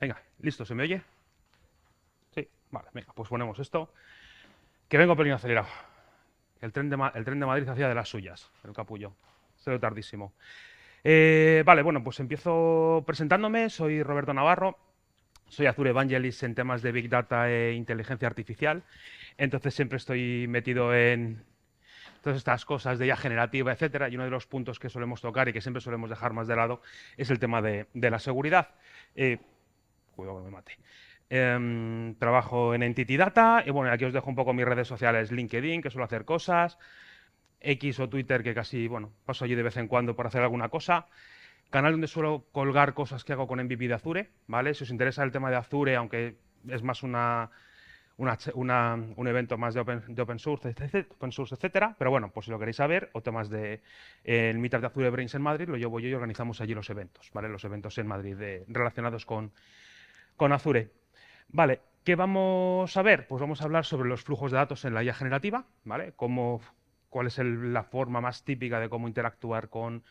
Venga, listo, ¿se me oye? Sí, vale, venga, pues ponemos esto. Que vengo pelín acelerado. El tren de, el tren de Madrid hacía de las suyas, el capullo. Se lo tardísimo. Eh, vale, bueno, pues empiezo presentándome. Soy Roberto Navarro. Soy Azure Evangelist en temas de Big Data e inteligencia artificial. Entonces siempre estoy metido en todas estas cosas de IA generativa, etcétera. Y uno de los puntos que solemos tocar y que siempre solemos dejar más de lado es el tema de, la seguridad. Eh, cuidado que me mate. Em, trabajo en Entity Data y bueno, aquí os dejo un poco mis redes sociales, LinkedIn, que suelo hacer cosas, X o Twitter, que casi, bueno, paso allí de vez en cuando por hacer alguna cosa. Canal donde suelo colgar cosas que hago con MVP de Azure, ¿vale? Si os interesa el tema de Azure, aunque es más una, un evento más de open, source, open etcétera, pero bueno, pues si lo queréis saber, o temas de el Meetup de Azure Brains en Madrid, lo llevo yo y organizamos allí los eventos, ¿vale? Los eventos en Madrid relacionados con con Azure. Vale, ¿qué vamos a ver? Pues vamos a hablar sobre los flujos de datos en la IA generativa, ¿vale? cuál es la forma más típica de cómo interactuar con,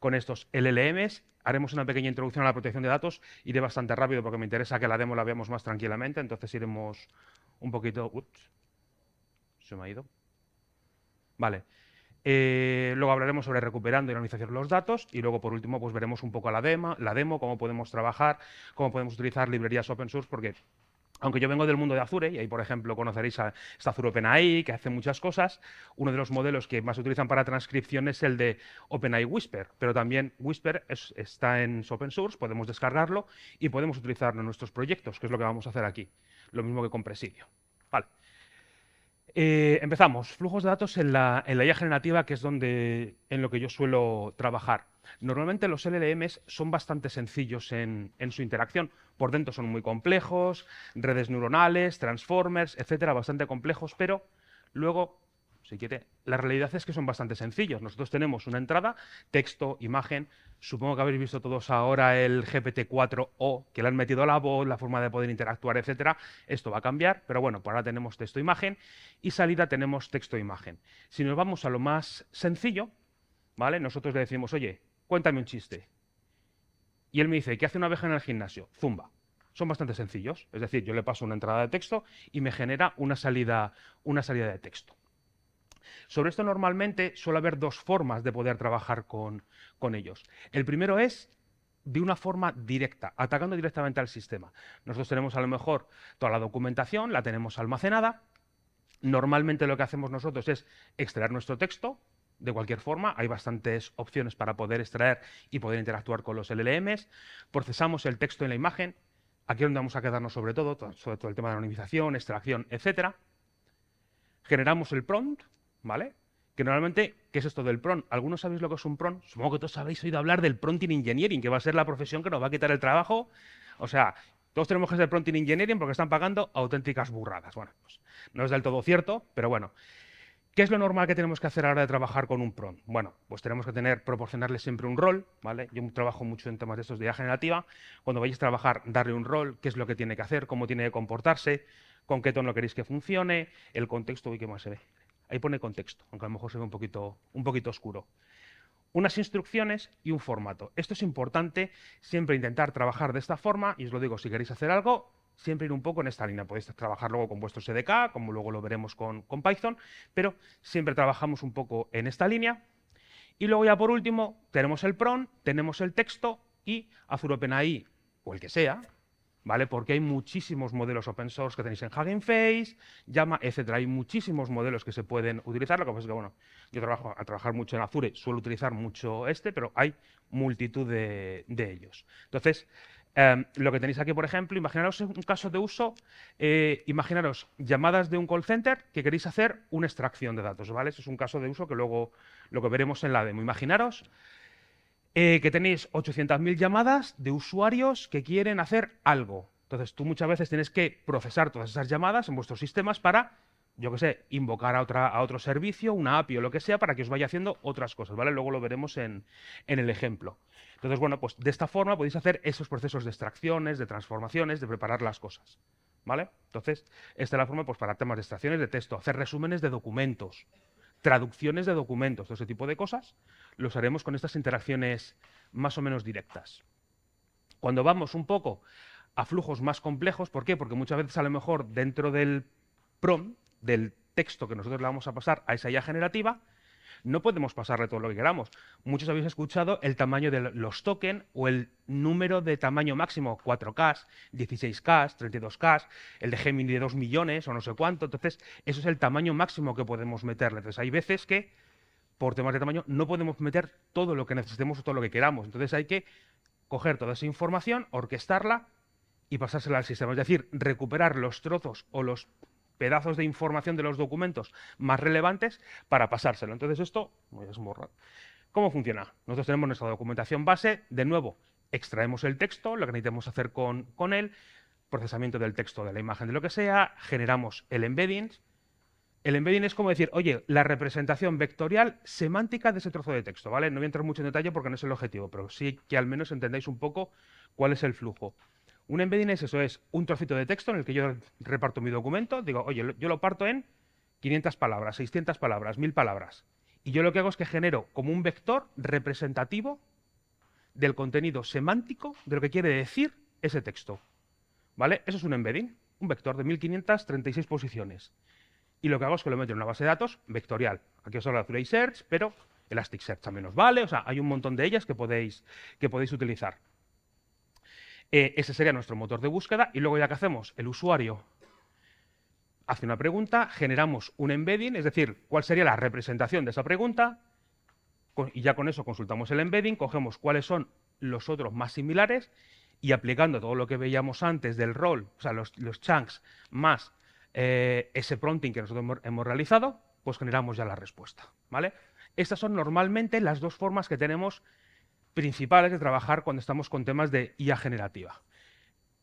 con estos LLMs. Haremos una pequeña introducción a la protección de datos. Iré bastante rápido porque me interesa que la demo la veamos más tranquilamente, entonces iremos un poquito... Ups, se me ha ido. Vale. Eh, luego hablaremos sobre recuperando y analizar los datos y luego por último pues veremos un poco la, demo, la demo, cómo podemos trabajar, cómo podemos utilizar librerías open source porque aunque yo vengo del mundo de Azure, y ahí, por ejemplo, conoceréis a esta Azure OpenAI, que hace muchas cosas, uno de los modelos que más se utilizan para transcripción es el de OpenAI Whisper, pero también Whisper está en open source, podemos descargarlo y podemos utilizarlo en nuestros proyectos, que es lo que vamos a hacer aquí, lo mismo que con Presidio. Vale. Eh, empezamos. Flujos de datos en la, en la IA generativa, que es donde, en lo que yo suelo trabajar. Normalmente los LLMs son bastante sencillos en, en, su interacción. Por dentro son muy complejos, redes neuronales, transformers, etcétera, bastante complejos, pero luego quiere. La realidad es que son bastante sencillos. Nosotros tenemos una entrada, texto, imagen. Supongo que habéis visto todos ahora el GPT-4O, que le han metido la voz, la forma de poder interactuar, etc. Esto va a cambiar, pero bueno, por ahora tenemos texto-imagen y salida tenemos texto-imagen. Si nos vamos a lo más sencillo, ¿vale? Nosotros le decimos, oye, cuéntame un chiste. Y él me dice, ¿qué hace una abeja en el gimnasio? Zumba son bastante sencillos. Es decir, yo le paso una entrada de texto y me genera una salida, una salida de texto. Sobre esto normalmente suele haber dos formas de poder trabajar con, ellos. El primero es de una forma directa, atacando directamente al sistema. Nosotros tenemos a lo mejor toda la documentación, la tenemos almacenada. Normalmente lo que hacemos nosotros es extraer nuestro texto, de cualquier forma, hay bastantes opciones para poder extraer y poder interactuar con los LLMs. Procesamos el texto en la imagen, aquí es donde vamos a quedarnos sobre todo, sobre todo el tema de anonimización, extracción, etc. Generamos el prompt, ¿vale? Que normalmente, ¿qué es esto del PRON? ¿Algunos sabéis lo que es un PRON? Supongo que todos habéis oído hablar del Prompting Engineering, que va a ser la profesión que nos va a quitar el trabajo. O sea, todos tenemos que hacer Prompting Engineering porque están pagando auténticas burradas. Bueno, pues, no es del todo cierto, pero bueno. ¿Qué es lo normal que tenemos que hacer ahora de trabajar con un PRON? Bueno, pues tenemos que tener, proporcionarle siempre un rol, ¿vale? Yo trabajo mucho en temas de estos de idea generativa. Cuando vayáis a trabajar, darle un rol, qué es lo que tiene que hacer, cómo tiene que comportarse, con qué tono queréis que funcione, el contexto, y qué más se ve. Ahí pone contexto, aunque a lo mejor se ve un poquito, oscuro. Unas instrucciones y un formato. Esto es importante, siempre intentar trabajar de esta forma, y os lo digo, si queréis hacer algo, siempre ir un poco en esta línea. Podéis trabajar luego con vuestro SDK, como luego lo veremos con, con, Python, pero siempre trabajamos un poco en esta línea. Y luego ya por último, tenemos el PRON, tenemos el texto y Azure OpenAI, o el que sea, ¿vale? Porque hay muchísimos modelos open source que tenéis en Hugging Face, Llama, etc. Hay muchísimos modelos que se pueden utilizar. Lo que pasa es que, bueno, yo trabajo a trabajar mucho en Azure, suelo utilizar mucho este, pero hay multitud de, ellos. Entonces, em, lo que tenéis aquí, por ejemplo, imaginaros un caso de uso, eh, imaginaros llamadas de un call center que queréis hacer una extracción de datos, ¿vale? Eso es un caso de uso que luego lo que veremos en la demo. Imaginaros eh, que tenéis 800.000 llamadas de usuarios que quieren hacer algo. Entonces tú muchas veces tienes que procesar todas esas llamadas en vuestros sistemas para, yo qué sé, invocar a, otra, a otro servicio, una API o lo que sea, para que os vaya haciendo otras cosas, ¿vale? Luego lo veremos en, en el ejemplo. Entonces, bueno, pues de esta forma podéis hacer esos procesos de extracciones, de transformaciones, de preparar las cosas. ¿Vale? Entonces, esta es la forma pues, para temas de extracciones de texto, hacer resúmenes de documentos, traducciones de documentos, todo ese tipo de cosas los haremos con estas interacciones más o menos directas. Cuando vamos un poco a flujos más complejos, ¿por qué? Porque muchas veces a lo mejor dentro del prom, del texto que nosotros le vamos a pasar a esa IA generativa, no podemos pasarle todo lo que queramos. Muchos habéis escuchado el tamaño de los token o el número de tamaño máximo, 4K, 16K, 32K, el de Gemini de 2 millones o no sé cuánto. Entonces, eso es el tamaño máximo que podemos meterle. Entonces, hay veces que por temas de tamaño, no podemos meter todo lo que necesitemos o todo lo que queramos. Entonces hay que coger toda esa información, orquestarla y pasársela al sistema. Es decir, recuperar los trozos o los pedazos de información de los documentos más relevantes para pasárselo. Entonces esto es a ¿Cómo funciona? Nosotros tenemos nuestra documentación base, de nuevo, extraemos el texto, lo que necesitamos hacer con, con él, procesamiento del texto, de la imagen, de lo que sea, generamos el embedding, el embedding es como decir, oye, la representación vectorial semántica de ese trozo de texto, ¿vale? No voy a entrar mucho en detalle porque no es el objetivo, pero sí que al menos entendáis un poco cuál es el flujo. Un embedding es eso, es un trocito de texto en el que yo reparto mi documento, digo, oye, yo lo parto en 500 palabras, 600 palabras, 1000 palabras. Y yo lo que hago es que genero como un vector representativo del contenido semántico de lo que quiere decir ese texto. ¿Vale? Eso es un embedding, un vector de 1536 posiciones. Y lo que hago es que lo meto en una base de datos vectorial. Aquí os hablo de Azure Search, pero Elasticsearch también os vale. O sea, hay un montón de ellas que podéis, que podéis utilizar. Eh, ese sería nuestro motor de búsqueda. Y luego ya que hacemos, el usuario hace una pregunta, generamos un embedding, es decir, cuál sería la representación de esa pregunta, y ya con eso consultamos el embedding, cogemos cuáles son los otros más similares y aplicando todo lo que veíamos antes del rol, o sea, los, los chunks más eh, ese prompting que nosotros hemos realizado, pues generamos ya la respuesta. ¿vale? Estas son normalmente las dos formas que tenemos principales de trabajar cuando estamos con temas de IA generativa.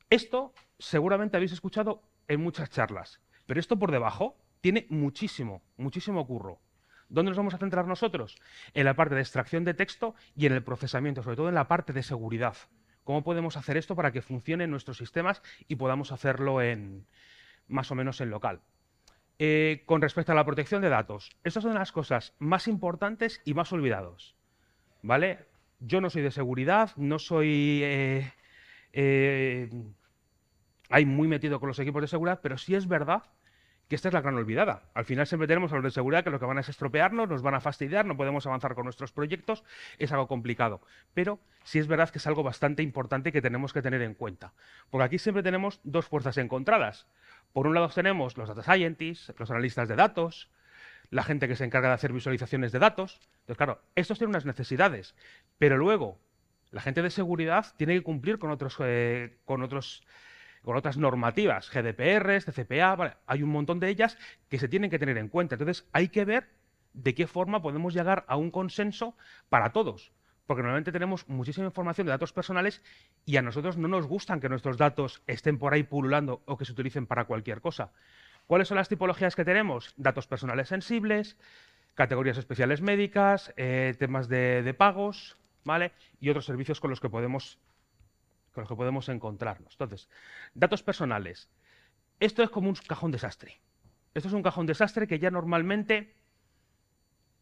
Esto seguramente habéis escuchado en muchas charlas, pero esto por debajo tiene muchísimo, muchísimo curro. ¿Dónde nos vamos a centrar nosotros? En la parte de extracción de texto y en el procesamiento, sobre todo en la parte de seguridad. ¿Cómo podemos hacer esto para que en nuestros sistemas y podamos hacerlo en, más o menos en local. Eh, con respecto a la protección de datos, ...esas son las cosas más importantes y más olvidados... ¿Vale? Yo no soy de seguridad, no soy hay eh, eh, muy metido con los equipos de seguridad, pero sí es verdad que esta es la gran olvidada. Al final siempre tenemos a los de seguridad que lo que van a es estropearnos, nos van a fastidiar, no podemos avanzar con nuestros proyectos, es algo complicado. Pero sí es verdad que es algo bastante importante que tenemos que tener en cuenta. Porque aquí siempre tenemos dos fuerzas encontradas. Por un lado tenemos los data scientists, los analistas de datos, la gente que se encarga de hacer visualizaciones de datos. Entonces, claro, estos tienen unas necesidades, pero luego la gente de seguridad tiene que cumplir con otros, eh, con otros con otras normativas, GDPR, CCPA, hay un montón de ellas que se tienen que tener en cuenta. Entonces hay que ver de qué forma podemos llegar a un consenso para todos. Porque normalmente tenemos muchísima información de datos personales y a nosotros no nos gustan que nuestros datos estén por ahí pululando o que se utilicen para cualquier cosa. ¿Cuáles son las tipologías que tenemos? Datos personales sensibles, categorías especiales médicas, eh, temas de, de pagos, ¿vale? Y otros servicios con los que podemos con los que podemos encontrarnos. Entonces, datos personales. Esto es como un cajón desastre. Esto es un cajón desastre que ya normalmente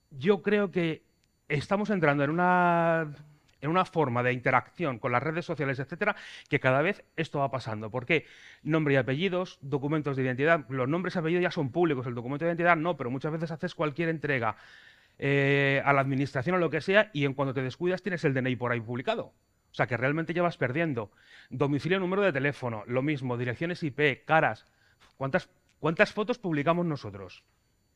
yo creo que estamos entrando en una, en una forma de interacción con las redes sociales, etcétera, que cada vez esto va pasando. ¿Por qué? Nombre y apellidos, documentos de identidad. Los nombres y apellidos ya son públicos, el documento de identidad no, pero muchas veces haces cualquier entrega eh, a la administración o lo que sea y en cuanto te descuidas tienes el DNI por ahí publicado. O sea, que realmente ya vas perdiendo. Domicilio, número de teléfono, lo mismo, direcciones IP, caras. ¿Cuántas, cuántas fotos publicamos nosotros?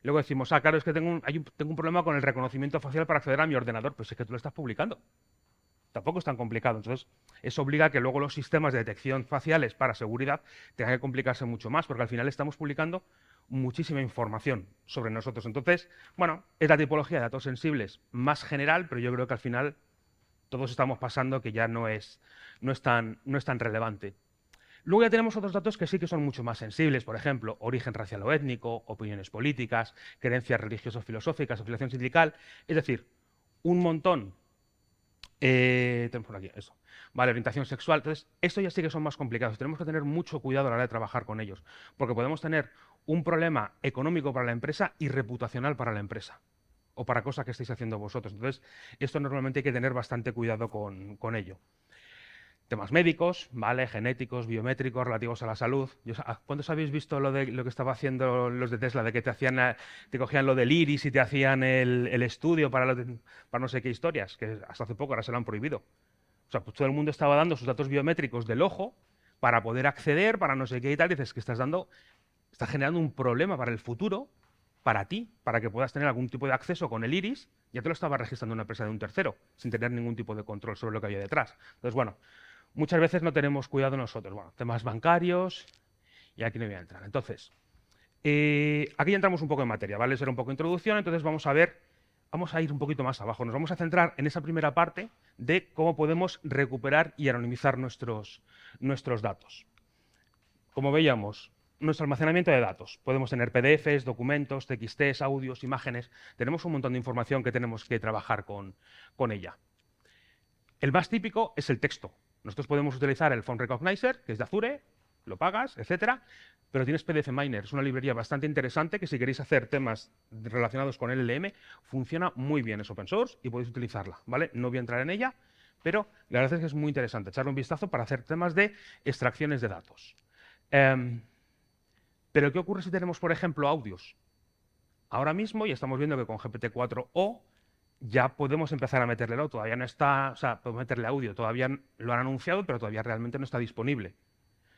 Luego decimos, ah, claro, es que tengo un, tengo un problema con el reconocimiento facial para acceder a mi ordenador. Pues es que tú lo estás publicando. Tampoco es tan complicado. Entonces, eso obliga a que luego los sistemas de detección faciales para seguridad tengan que complicarse mucho más, porque al final estamos publicando muchísima información sobre nosotros. Entonces, bueno, es la tipología de datos sensibles más general, pero yo creo que al final todos estamos pasando que ya no es, no es, tan, no es tan relevante. Luego ya tenemos otros datos que sí que son mucho más sensibles, por ejemplo, origen racial o étnico, opiniones políticas, creencias religiosas o filosóficas, afiliación sindical, es decir, un montón. Eh, tenemos por aquí eso. Vale, orientación sexual. Entonces, esto ya sí que son más complicados. Tenemos que tener mucho cuidado a la hora de trabajar con ellos, porque podemos tener un problema económico para la empresa y reputacional para la empresa o para cosas que estáis haciendo vosotros. Entonces, esto normalmente hay que tener bastante cuidado con, ello. Temas médicos, ¿vale? Genéticos, biométricos, relativos a la salud. ¿Cuántos habéis visto lo, de, lo que estaba haciendo los de Tesla, de que te, hacían, te cogían lo del iris y te hacían el, estudio para, para no sé qué historias? Que hasta hace poco ahora se lo han prohibido. O sea, pues todo el mundo estaba dando sus datos biométricos del ojo para poder acceder, para no sé qué y tal. Dices que estás dando, está generando un problema para el futuro para ti, para que puedas tener algún tipo de acceso con el iris, ya te lo estaba registrando una empresa de un tercero, sin tener ningún tipo de control sobre lo que había detrás. Entonces, bueno, muchas veces no tenemos cuidado nosotros. Bueno, temas bancarios, y aquí no voy a entrar. Entonces, eh, aquí ya entramos un poco en materia, ¿vale? Eso un poco de introducción, entonces vamos a ver, vamos a ir un poquito más abajo. Nos vamos a centrar en esa primera parte de cómo podemos recuperar y anonimizar nuestros, nuestros datos. Como veíamos, nuestro almacenamiento de datos. Podemos tener PDFs, documentos, TXTs, audios, imágenes. Tenemos un montón de información que tenemos que trabajar con, ella. El más típico es el texto. Nosotros podemos utilizar el Font Recognizer, que es de Azure, lo pagas, etcétera, pero tienes PDF Miner. Es una librería bastante interesante que si queréis hacer temas relacionados con LLM, funciona muy bien, es open source y podéis utilizarla, ¿vale? No voy a entrar en ella, pero la verdad es que es muy interesante echarle un vistazo para hacer temas de extracciones de datos. Em, pero ¿qué ocurre si tenemos, por ejemplo, audios? Ahora mismo ya estamos viendo que con GPT-4O ya podemos empezar a meterle audio. Todavía no está, o sea, podemos meterle audio. Todavía lo han anunciado, pero todavía realmente no está disponible.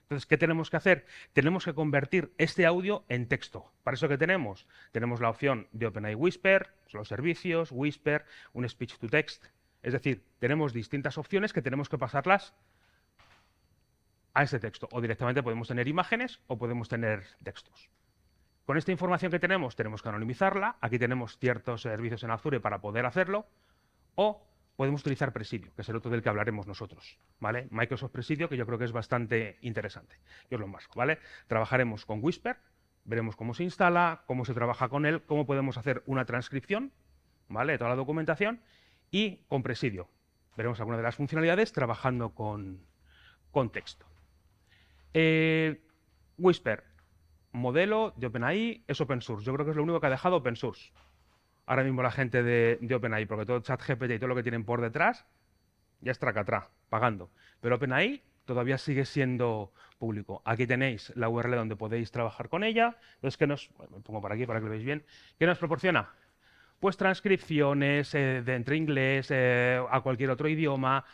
Entonces, ¿qué tenemos que hacer? Tenemos que convertir este audio en texto. ¿Para eso qué tenemos? Tenemos la opción de OpenAI Whisper, los servicios, Whisper, un speech to text. Es decir, tenemos distintas opciones que tenemos que pasarlas a texto. O directamente podemos tener imágenes o podemos tener textos. Con esta información que tenemos, tenemos que anonimizarla. Aquí tenemos ciertos servicios en Azure para poder hacerlo. O podemos utilizar Presidio, que es el otro del que hablaremos nosotros. ¿vale? Microsoft Presidio, que yo creo que es bastante interesante. Yo os lo marco. ¿vale? Trabajaremos con Whisper, veremos cómo se instala, cómo se trabaja con él, cómo podemos hacer una transcripción ¿vale? de toda la documentación y con Presidio. Veremos alguna de las funcionalidades trabajando con, con texto. Eh, Whisper, modelo de OpenAI es open source. Yo creo que es lo único que ha dejado open source. Ahora mismo la gente de, OpenAI, porque todo ChatGPT y todo lo que tienen por detrás ya es tracatrá, pagando. Pero OpenAI todavía sigue siendo público. Aquí tenéis la URL donde podéis trabajar con ella. Es ¿qué nos, pongo para aquí para que lo veáis bien, ¿qué nos proporciona? Pues transcripciones eh, de entre inglés eh, a cualquier otro idioma,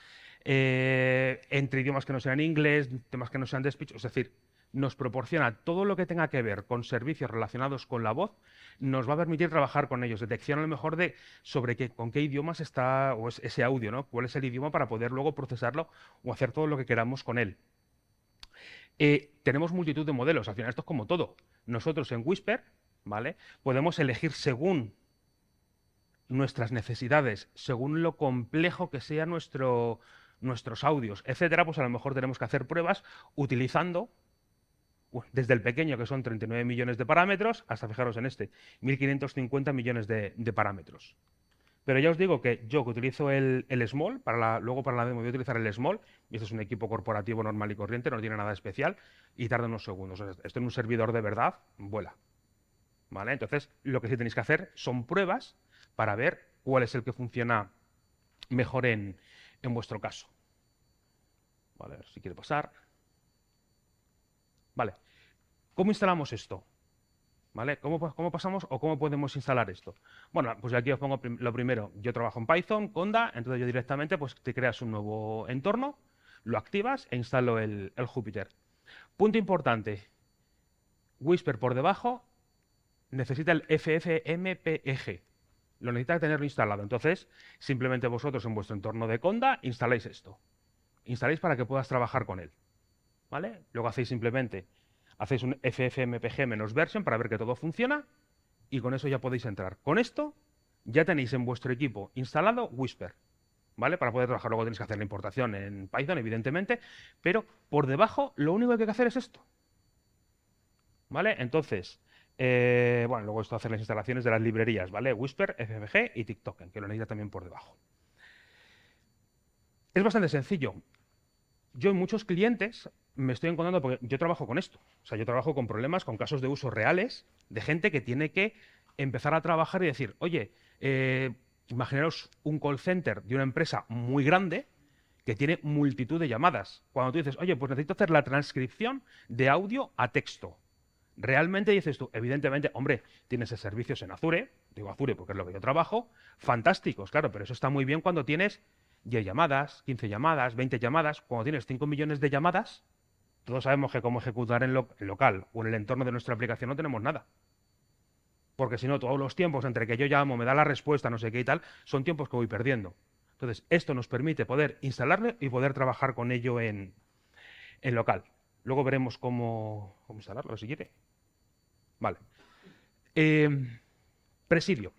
eh, entre idiomas que no sean inglés, temas que no sean de speech, es decir, nos proporciona todo lo que tenga que ver con servicios relacionados con la voz, nos va a permitir trabajar con ellos, detección a lo mejor de sobre qué, con qué idiomas está o ese audio, ¿no? cuál es el idioma para poder luego procesarlo o hacer todo lo que queramos con él. Eh, tenemos multitud de modelos, al final esto es como todo. Nosotros en Whisper ¿vale? podemos elegir según nuestras necesidades, según lo complejo que sea nuestro, nuestros audios, etcétera, pues a lo mejor tenemos que hacer pruebas utilizando desde el pequeño, que son 39 millones de parámetros, hasta fijaros en este, 1.550 millones de, parámetros. Pero ya os digo que yo que utilizo el, small, para luego para la demo voy a utilizar el small, y este es un equipo corporativo normal y corriente, no tiene nada especial, y tarda unos segundos. Esto en un servidor de verdad vuela. ¿Vale? Entonces, lo que sí tenéis que hacer son pruebas para ver cuál es el que funciona mejor en, en vuestro caso. Vale, a ver si quiere pasar. Vale. ¿Cómo instalamos esto? ¿Vale? ¿Cómo, ¿Cómo, pasamos o cómo podemos instalar esto? Bueno, pues aquí os pongo lo primero. Yo trabajo en Python, Conda, entonces yo directamente pues, te creas un nuevo entorno, lo activas e instalo el, el Jupyter. Punto importante. Whisper por debajo necesita el FFmpeg. Lo necesita tenerlo instalado. Entonces, simplemente vosotros en vuestro entorno de Conda instaláis esto. Instaláis para que puedas trabajar con él. ¿Vale? Luego hacéis simplemente, hacéis un ffmpg-version para ver que todo funciona y con eso ya podéis entrar. Con esto ya tenéis en vuestro equipo instalado Whisper. ¿Vale? Para poder trabajar, luego tenéis que hacer la importación en Python, evidentemente, pero por debajo lo único que hay que hacer es esto. ¿Vale? Entonces, eh, bueno, luego esto hacer las instalaciones de las librerías, ¿vale? Whisper, FFG y TikTok, que lo necesita también por debajo. Es bastante sencillo. Yo en muchos clientes me estoy encontrando, porque yo trabajo con esto. O sea, yo trabajo con problemas, con casos de uso reales, de gente que tiene que empezar a trabajar y decir, oye, eh, imaginaros un call center de una empresa muy grande que tiene multitud de llamadas. Cuando tú dices, oye, pues necesito hacer la transcripción de audio a texto realmente dices tú, evidentemente, hombre, tienes servicios en Azure, digo Azure porque es lo que yo trabajo, fantásticos, claro, pero eso está muy bien cuando tienes 10 llamadas, 15 llamadas, 20 llamadas, cuando tienes 5 millones de llamadas, todos sabemos que cómo ejecutar en local o en el entorno de nuestra aplicación no tenemos nada. Porque si no, todos los tiempos entre que yo llamo, me da la respuesta, no sé qué y tal, son tiempos que voy perdiendo. Entonces, esto nos permite poder instalarlo y poder trabajar con ello en, en local. Luego veremos cómo, cómo instalarlo, si quiere. Vale. Eh, Presidio.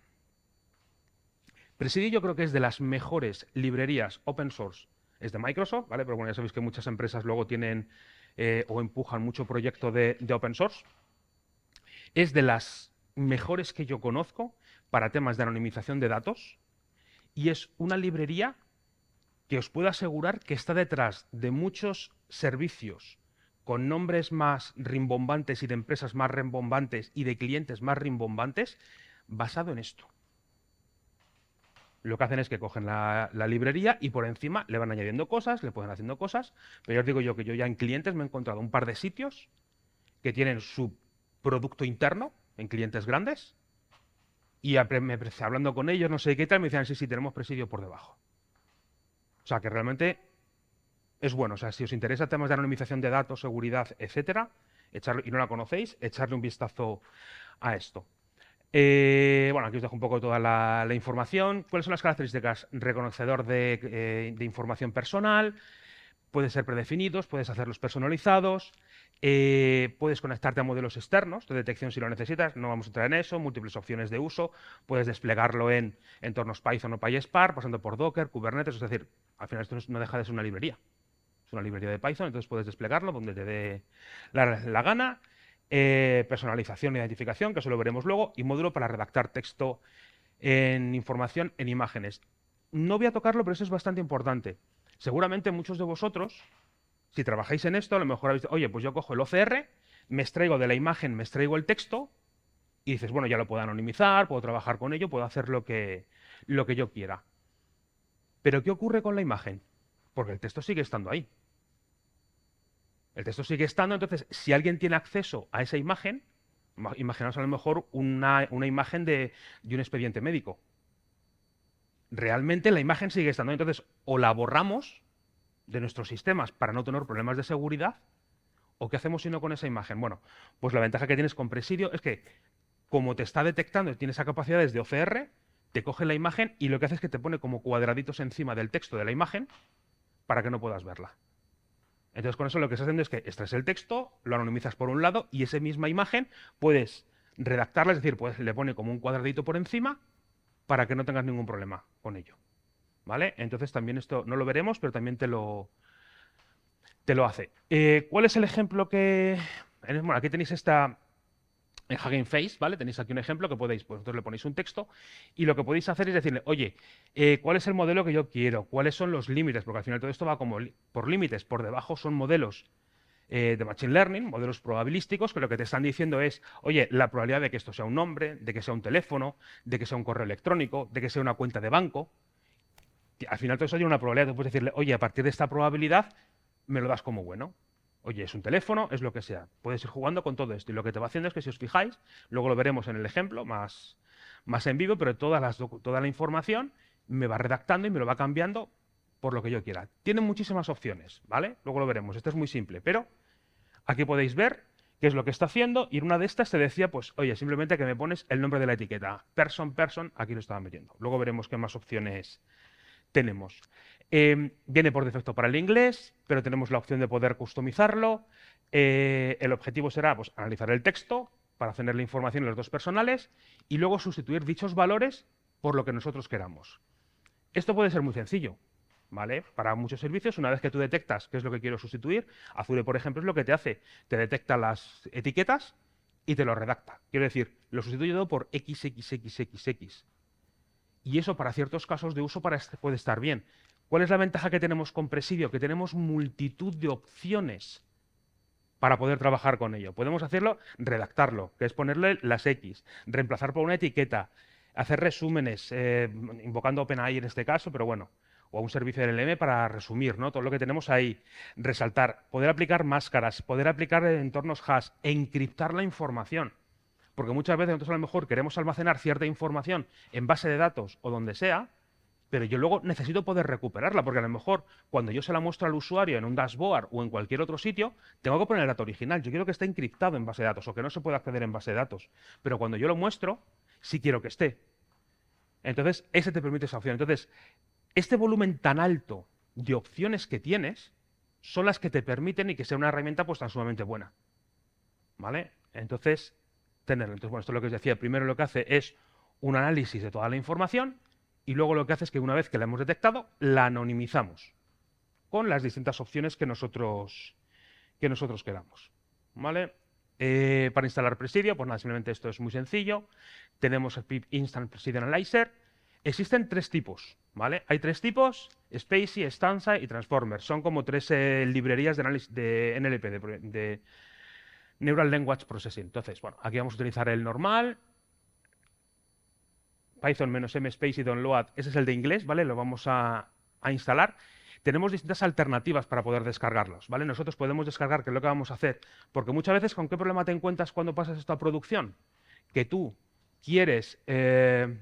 Presidio yo creo que es de las mejores librerías open source. Es de Microsoft, ¿vale? Pero bueno, ya sabéis que muchas empresas luego tienen eh, o empujan mucho proyecto de open source. Es de las mejores que yo conozco para temas de anonimización de datos y es una librería que os puedo asegurar que está detrás de muchos servicios con nombres más rimbombantes y de empresas más rimbombantes y de clientes más rimbombantes basado en esto. Lo que hacen es que cogen la, librería y por encima le van añadiendo cosas, le pueden haciendo cosas, pero yo os digo yo que yo ya en clientes me he encontrado un par de sitios que tienen su producto interno en clientes grandes y hablando con ellos, no sé qué tal, me decían, sí, sí, tenemos presidio por debajo. O sea, que realmente es bueno. O sea, si os interesa temas de anonimización de datos, seguridad, etcétera, y no la conocéis, echarle un vistazo a esto. Eh, bueno, aquí os dejo un poco toda la, información. ¿Cuáles son las características? Reconocedor de, eh, información personal, puedes ser predefinidos, puedes hacerlos personalizados, eh, puedes conectarte a modelos externos de detección si lo necesitas, no vamos a entrar en eso, múltiples opciones de uso, puedes desplegarlo en entornos Python o PySpark, pasando por Docker, Kubernetes, es decir, al final esto no deja de ser una librería. Es una librería de Python, entonces puedes desplegarlo donde te dé la, gana. Eh, personalización e identificación, que eso lo veremos luego, y módulo para redactar texto en información en imágenes. No voy a tocarlo, pero eso es bastante importante. Seguramente muchos de vosotros, si trabajáis en esto, a lo mejor habéis dicho, oye, pues yo cojo el OCR, me extraigo de la imagen, me extraigo el texto, y dices, bueno, ya lo puedo anonimizar, puedo trabajar con ello, puedo hacer lo que, lo que yo quiera. Pero ¿qué ocurre con la imagen? Porque el texto sigue estando ahí. El texto sigue estando, entonces, si alguien tiene acceso a esa imagen, imaginaos a lo mejor una, imagen de, un expediente médico. Realmente la imagen sigue estando, entonces, o la borramos de nuestros sistemas para no tener problemas de seguridad, o qué hacemos si no con esa imagen. Bueno, pues la ventaja que tienes con Presidio es que, como te está detectando y tiene esa capacidad de OCR, te coge la imagen y lo que hace es que te pone como cuadraditos encima del texto de la imagen para que no puedas verla. Entonces, con eso lo que estás haciendo es que extraes el texto, lo anonimizas por un lado y esa misma imagen puedes redactarla, es decir, le pone como un cuadradito por encima para que no tengas ningún problema con ello. ¿Vale? Entonces, también esto no lo veremos, pero también te lo, te lo hace. Eh, ¿Cuál es el ejemplo que...? Bueno, aquí tenéis esta, en Hugging Face, ¿vale? Tenéis aquí un ejemplo que podéis, pues, vosotros le ponéis un texto y lo que podéis hacer es decirle, oye, eh, ¿cuál es el modelo que yo quiero? ¿Cuáles son los límites? Porque al final todo esto va como por límites, por debajo son modelos eh, de Machine Learning, modelos probabilísticos, que lo que te están diciendo es, oye, la probabilidad de que esto sea un nombre, de que sea un teléfono, de que sea un correo electrónico, de que sea una cuenta de banco. Al final todo eso tiene una probabilidad, tú puedes decirle, oye, a partir de esta probabilidad me lo das como bueno. Oye, es un teléfono, es lo que sea. Puedes ir jugando con todo esto. Y lo que te va haciendo es que si os fijáis, luego lo veremos en el ejemplo más, más en vivo, pero toda la información me va redactando y me lo va cambiando por lo que yo quiera. Tienen muchísimas opciones, ¿vale? Luego lo veremos. Esto es muy simple, pero aquí podéis ver qué es lo que está haciendo y en una de estas te decía, pues, oye, simplemente que me pones el nombre de la etiqueta. Person, person, aquí lo estaba metiendo. Luego veremos qué más opciones tenemos. Em, viene por defecto para el inglés, pero tenemos la opción de poder customizarlo. Eh, el objetivo será pues, analizar el texto para tener la información en los dos personales y luego sustituir dichos valores por lo que nosotros queramos. Esto puede ser muy sencillo, ¿vale? Para muchos servicios, una vez que tú detectas qué es lo que quiero sustituir, Azure, por ejemplo, es lo que te hace, te detecta las etiquetas y te lo redacta. Quiero decir, lo sustituyo por XXXXX y eso para ciertos casos de uso este, puede estar bien. ¿Cuál es la ventaja que tenemos con Presidio? Que tenemos multitud de opciones para poder trabajar con ello. Podemos hacerlo, redactarlo, que es ponerle las X, reemplazar por una etiqueta, hacer resúmenes, eh, invocando OpenAI en este caso, pero bueno, o a un servicio del LM para resumir ¿no? todo lo que tenemos ahí, resaltar, poder aplicar máscaras, poder aplicar entornos hash, encriptar la información porque muchas veces nosotros a lo mejor queremos almacenar cierta información en base de datos o donde sea, pero yo luego necesito poder recuperarla, porque a lo mejor cuando yo se la muestro al usuario en un dashboard o en cualquier otro sitio, tengo que poner el dato original. Yo quiero que esté encriptado en base de datos o que no se pueda acceder en base de datos. Pero cuando yo lo muestro, sí quiero que esté. Entonces, ese te permite esa opción. Entonces, este volumen tan alto de opciones que tienes son las que te permiten y que sea una herramienta pues tan sumamente buena. ¿Vale? Entonces, entonces, bueno, esto es lo que os decía. Primero lo que hace es un análisis de toda la información y luego lo que hace es que una vez que la hemos detectado, la anonimizamos con las distintas opciones que nosotros, que nosotros queramos. ¿Vale? Eh, para instalar Presidio, pues nada, simplemente esto es muy sencillo. Tenemos el pip Instant Presidio Analyzer. Existen tres tipos, ¿vale? Hay tres tipos, Spacey, Stanza y Transformer. Son como tres eh, librerías de, análisis de NLP, de Neural Language Processing. Entonces, bueno, aquí vamos a utilizar el normal. Python -m Space y download, ese es el de inglés, ¿vale? Lo vamos a, instalar tenemos distintas alternativas para poder descargarlos. ¿vale? Nosotros podemos descargar, que es lo que vamos a hacer, porque muchas veces, ¿con qué problema te encuentras cuando pasas esto a producción? Que tú quieres, eh,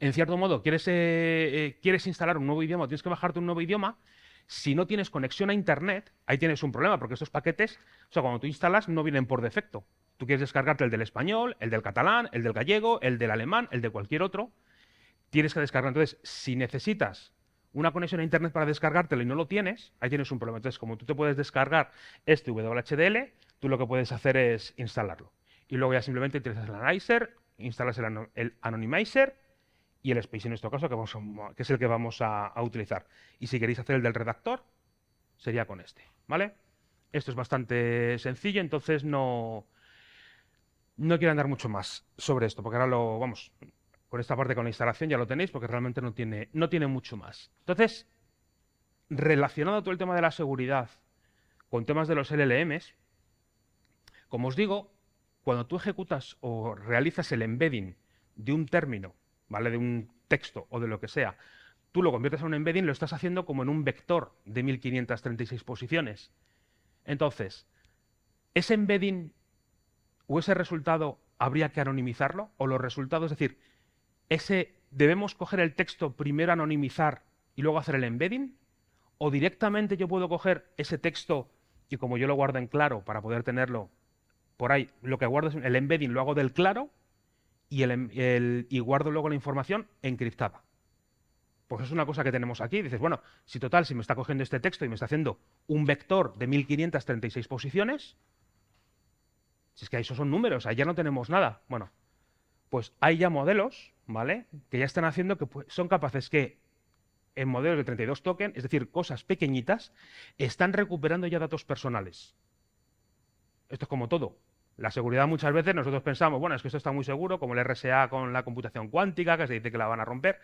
en cierto modo, quieres, eh, eh, quieres instalar un nuevo idioma, tienes que bajarte un nuevo idioma, si no tienes conexión a Internet, ahí tienes un problema, porque estos paquetes, o sea, cuando tú instalas, no vienen por defecto. Tú quieres descargarte el del español, el del catalán, el del gallego, el del alemán, el de cualquier otro. Tienes que descargar. Entonces, si necesitas una conexión a Internet para descargártelo y no lo tienes, ahí tienes un problema. Entonces, como tú te puedes descargar este WHDL, tú lo que puedes hacer es instalarlo. Y luego ya simplemente tienes el Analyzer, instalas el, el Anonymizer y el space en este caso, que, es el que vamos a, utilizar. Y si queréis hacer el del redactor, sería con este, ¿vale? Esto es bastante sencillo, entonces no, no quiero andar mucho más sobre esto, porque ahora lo, vamos, con esta parte con la instalación ya lo tenéis, porque realmente no tiene, no tiene mucho más. Entonces, relacionado todo el tema de la seguridad con temas de los LLMs, como os digo, cuando tú ejecutas o realizas el embedding de un término ¿vale? De un texto o de lo que sea, tú lo conviertes en un embedding, lo estás haciendo como en un vector de 1536 posiciones. Entonces, ese embedding o ese resultado habría que anonimizarlo o los resultados, es decir, ese debemos coger el texto primero anonimizar y luego hacer el embedding o directamente yo puedo coger ese texto y como yo lo guardo en claro para poder tenerlo por ahí, lo que guardo es el embedding, lo hago del claro Em, y, guardo luego la información encriptada. Pues es una cosa que tenemos aquí. Dices, bueno, si total, si me está cogiendo este texto y me está haciendo un vector de 1536 posiciones, si es que esos son números, ahí ya no tenemos nada. Bueno, pues hay ya modelos, ¿vale? Que ya están haciendo que pues, son capaces que en modelos de 32 tokens, es decir, cosas pequeñitas, están recuperando ya datos personales. Esto es como todo. La seguridad muchas veces nosotros pensamos, bueno, es que esto está muy seguro, como el RSA con la computación cuántica, que se dice que la van a romper.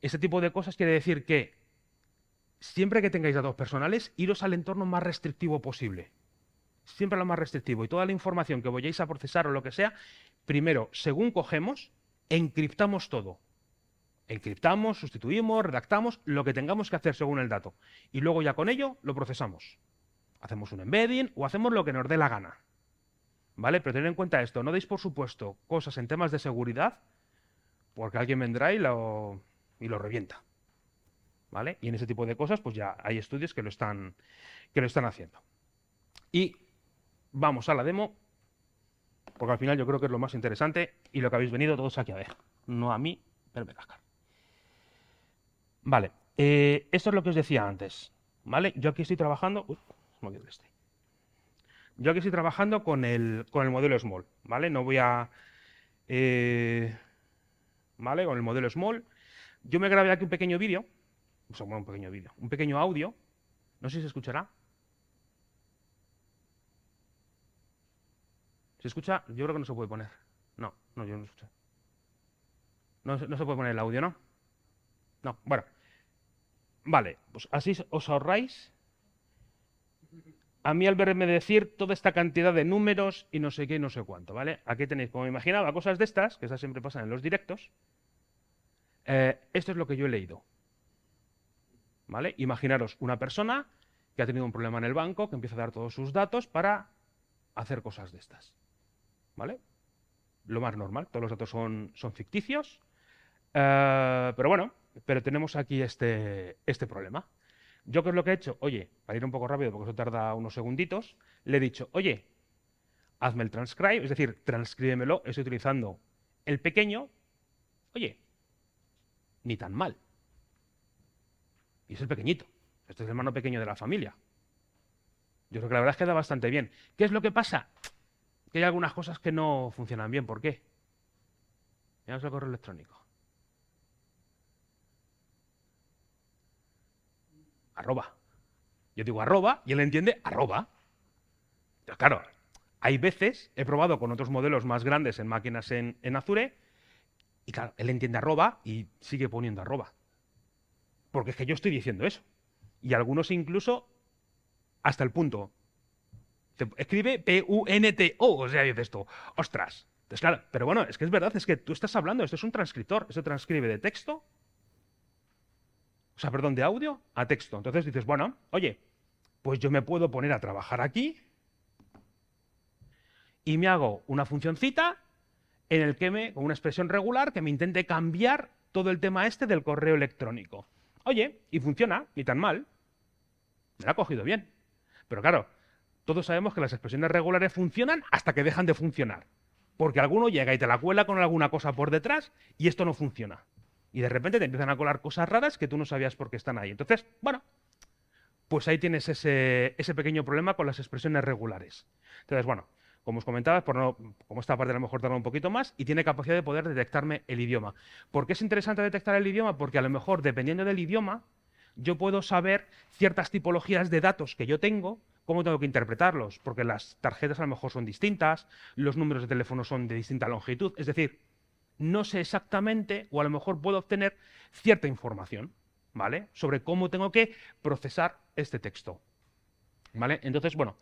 Este tipo de cosas quiere decir que siempre que tengáis datos personales, iros al entorno más restrictivo posible. Siempre lo más restrictivo. Y toda la información que vayáis a procesar o lo que sea, primero, según cogemos, encriptamos todo. Encriptamos, sustituimos, redactamos, lo que tengamos que hacer según el dato. Y luego ya con ello lo procesamos. Hacemos un embedding o hacemos lo que nos dé la gana. ¿Vale? Pero tened en cuenta esto, no deis por supuesto cosas en temas de seguridad, porque alguien vendrá y lo, revienta. ¿Vale? Y en ese tipo de cosas, pues ya hay estudios que lo están, que lo están haciendo. Y vamos a la demo, porque al final yo creo que es lo más interesante y lo que habéis venido todos aquí a ver. No a mí, pero me cascar. Vale, eh, esto es lo que os decía antes. ¿Vale? Yo aquí estoy trabajando. me yo aquí estoy trabajando con el, modelo Small, ¿vale? No voy a... Eh, ¿Vale? Con el modelo Small. Yo me grabé aquí un pequeño vídeo, un pequeño vídeo, un pequeño audio, no sé si se escuchará. ¿Se escucha? Yo creo que no se puede poner. No, no, yo no escucho. No, no se puede poner el audio, ¿no? No, bueno. Vale, pues así os ahorráis a mí al verme decir toda esta cantidad de números y no sé qué y no sé cuánto, ¿vale? Aquí tenéis, como imaginaba, cosas de estas, que esas siempre pasan en los directos. Eh, esto es lo que yo he leído. ¿Vale? Imaginaros una persona que ha tenido un problema en el banco, que empieza a dar todos sus datos para hacer cosas de estas. ¿Vale? Lo más normal, todos los datos son, ficticios. Eh, pero bueno, pero tenemos aquí este, este problema. Yo qué es lo que he hecho, oye, para ir un poco rápido porque eso tarda unos segunditos, le he dicho, oye, hazme el transcribe, es decir, transcríbemelo, estoy utilizando el pequeño, oye, ni tan mal. Y es el pequeñito, este es el hermano pequeño de la familia. Yo creo que la verdad es que da bastante bien. ¿Qué es lo que pasa? Que hay algunas cosas que no funcionan bien. ¿Por qué? Veamos el correo electrónico. arroba. Yo digo arroba y él entiende arroba. claro, hay veces, he probado con otros modelos más grandes en máquinas en, Azure, y claro, él entiende arroba y sigue poniendo arroba. Porque es que yo estoy diciendo eso. Y algunos incluso hasta el punto. escribe P-U-N-T-O. O sea, dices esto, ostras. Entonces, claro, pero bueno, es que es verdad, es que tú estás hablando, esto es un transcriptor, esto transcribe de texto o sea, perdón, de audio a texto. Entonces dices, bueno, oye, pues yo me puedo poner a trabajar aquí y me hago una funcioncita en el que me, con una expresión regular, que me intente cambiar todo el tema este del correo electrónico. Oye, y funciona, ni tan mal. Me la ha cogido bien. Pero claro, todos sabemos que las expresiones regulares funcionan hasta que dejan de funcionar. Porque alguno llega y te la cuela con alguna cosa por detrás y esto no funciona y de repente te empiezan a colar cosas raras que tú no sabías por qué están ahí. Entonces, bueno, pues ahí tienes ese, pequeño problema con las expresiones regulares. Entonces, bueno, como os comentaba, por no, como esta parte a lo mejor tarda un poquito más, y tiene capacidad de poder detectarme el idioma. ¿Por qué es interesante detectar el idioma? Porque a lo mejor, dependiendo del idioma, yo puedo saber ciertas tipologías de datos que yo tengo, cómo tengo que interpretarlos, porque las tarjetas a lo mejor son distintas, los números de teléfono son de distinta longitud, es decir, no sé exactamente, o a lo mejor puedo obtener cierta información, ¿vale? Sobre cómo tengo que procesar este texto, ¿vale? Entonces, bueno,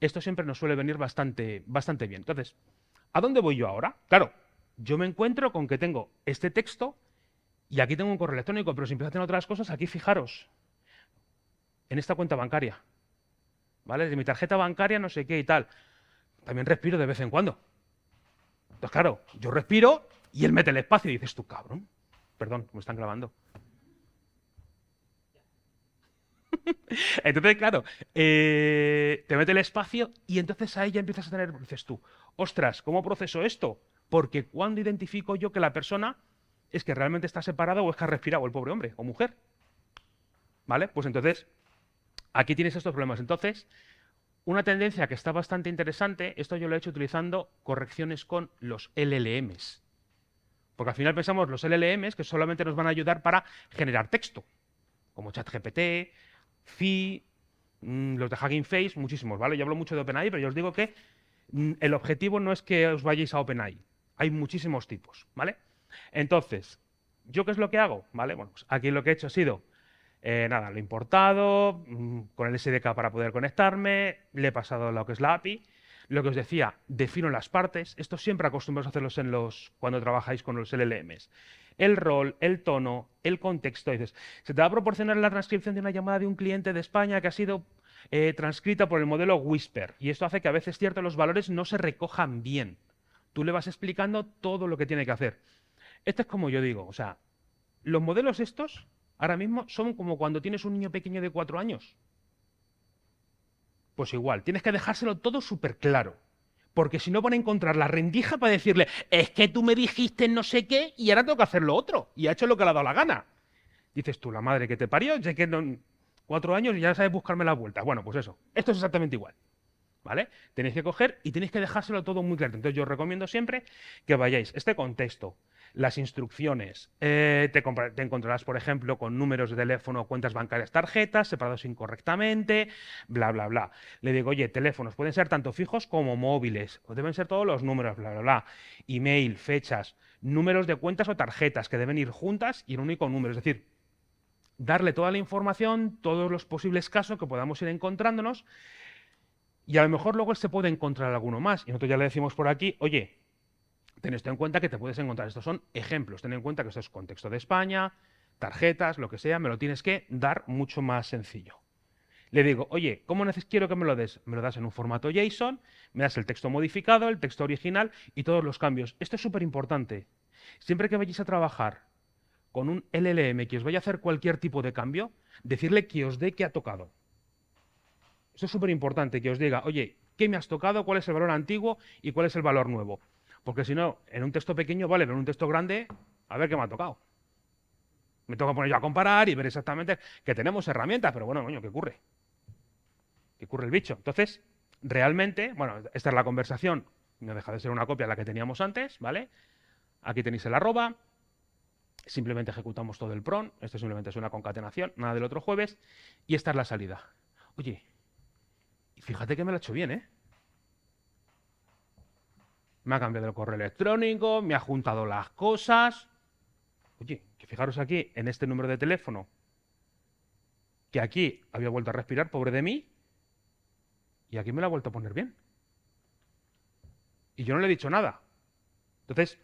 esto siempre nos suele venir bastante, bastante bien. Entonces, ¿a dónde voy yo ahora? Claro, yo me encuentro con que tengo este texto y aquí tengo un correo electrónico, pero si empiezo a tener otras cosas, aquí fijaros, en esta cuenta bancaria, ¿vale? De mi tarjeta bancaria, no sé qué y tal. También respiro de vez en cuando. Entonces, claro, yo respiro y él mete el espacio y dices, tú cabrón, perdón, me están grabando. entonces, claro, eh, te mete el espacio y entonces ahí ya empiezas a tener, dices tú, ostras, ¿cómo proceso esto? Porque cuando identifico yo que la persona es que realmente está separada o es que ha respirado el pobre hombre o mujer. ¿Vale? Pues entonces, aquí tienes estos problemas. Entonces, una tendencia que está bastante interesante, esto yo lo he hecho utilizando correcciones con los LLMs. Porque al final pensamos los LLMs que solamente nos van a ayudar para generar texto, como ChatGPT, Phi, mm, los de Hugging Face, muchísimos, ¿vale? Yo hablo mucho de OpenAI, pero yo os digo que mm, el objetivo no es que os vayáis a OpenAI. Hay muchísimos tipos, ¿vale? Entonces, ¿yo qué es lo que hago? ¿Vale? Bueno, pues aquí lo que he hecho ha sido, eh, nada, lo he importado, mm, con el SDK para poder conectarme, le he pasado lo que es la API, lo que os decía, defino las partes. Esto siempre acostumbramos a hacerlos en los, cuando trabajáis con los LLMs. El rol, el tono, el contexto. Dices, se te va a proporcionar la transcripción de una llamada de un cliente de España que ha sido eh, transcrita por el modelo Whisper. Y esto hace que a veces cierto, los valores no se recojan bien. Tú le vas explicando todo lo que tiene que hacer. Esto es como yo digo, o sea, los modelos estos ahora mismo son como cuando tienes un niño pequeño de cuatro años. Pues igual, tienes que dejárselo todo súper claro. Porque si no van a encontrar la rendija para decirle, es que tú me dijiste no sé qué y ahora tengo que hacer lo otro. Y ha hecho lo que le ha dado la gana. Dices tú, la madre que te parió, ya que cuatro años y ya sabes buscarme la vuelta. Bueno, pues eso. Esto es exactamente igual. Tenéis que coger y tenéis que dejárselo todo muy claro. Entonces yo os recomiendo siempre que vayáis este contexto, las instrucciones. Eh, te, encontrarás, por ejemplo, con números de teléfono, cuentas bancarias, tarjetas, separados incorrectamente, bla, bla, bla. Le digo, oye, teléfonos pueden ser tanto fijos como móviles, o deben ser todos los números, bla, bla, bla. Email, fechas, números de cuentas o tarjetas que deben ir juntas y en un único número. Es decir, darle toda la información, todos los posibles casos que podamos ir encontrándonos y a lo mejor luego se puede encontrar alguno más. Y nosotros ya le decimos por aquí, oye, ten esto en cuenta que te puedes encontrar. Estos son ejemplos. Ten en cuenta que esto es contexto de España, tarjetas, lo que sea. Me lo tienes que dar mucho más sencillo. Le digo, oye, ¿cómo quiero que me lo des? Me lo das en un formato JSON, me das el texto modificado, el texto original y todos los cambios. Esto es súper importante. Siempre que vayáis a trabajar con un LLM que os vaya a hacer cualquier tipo de cambio, decirle que os dé que ha tocado. Eso es súper importante que os diga, oye, ¿qué me has tocado? ¿Cuál es el valor antiguo y cuál es el valor nuevo? Porque si no, en un texto pequeño vale, pero en un texto grande, a ver qué me ha tocado. Me toca poner yo a comparar y ver exactamente que tenemos herramientas, pero bueno, coño, ¿qué ocurre? ¿Qué ocurre el bicho? Entonces, realmente, bueno, esta es la conversación, no deja de ser una copia de la que teníamos antes, ¿vale? Aquí tenéis el arroba, simplemente ejecutamos todo el PRON, esto simplemente es una concatenación, nada del otro jueves, y esta es la salida. Oye, fíjate que me lo ha hecho bien, ¿eh? Me ha cambiado el correo electrónico, me ha juntado las cosas. Oye, que fijaros aquí en este número de teléfono, que aquí había vuelto a respirar, pobre de mí, y aquí me la ha vuelto a poner bien. Y yo no le he dicho nada. Entonces,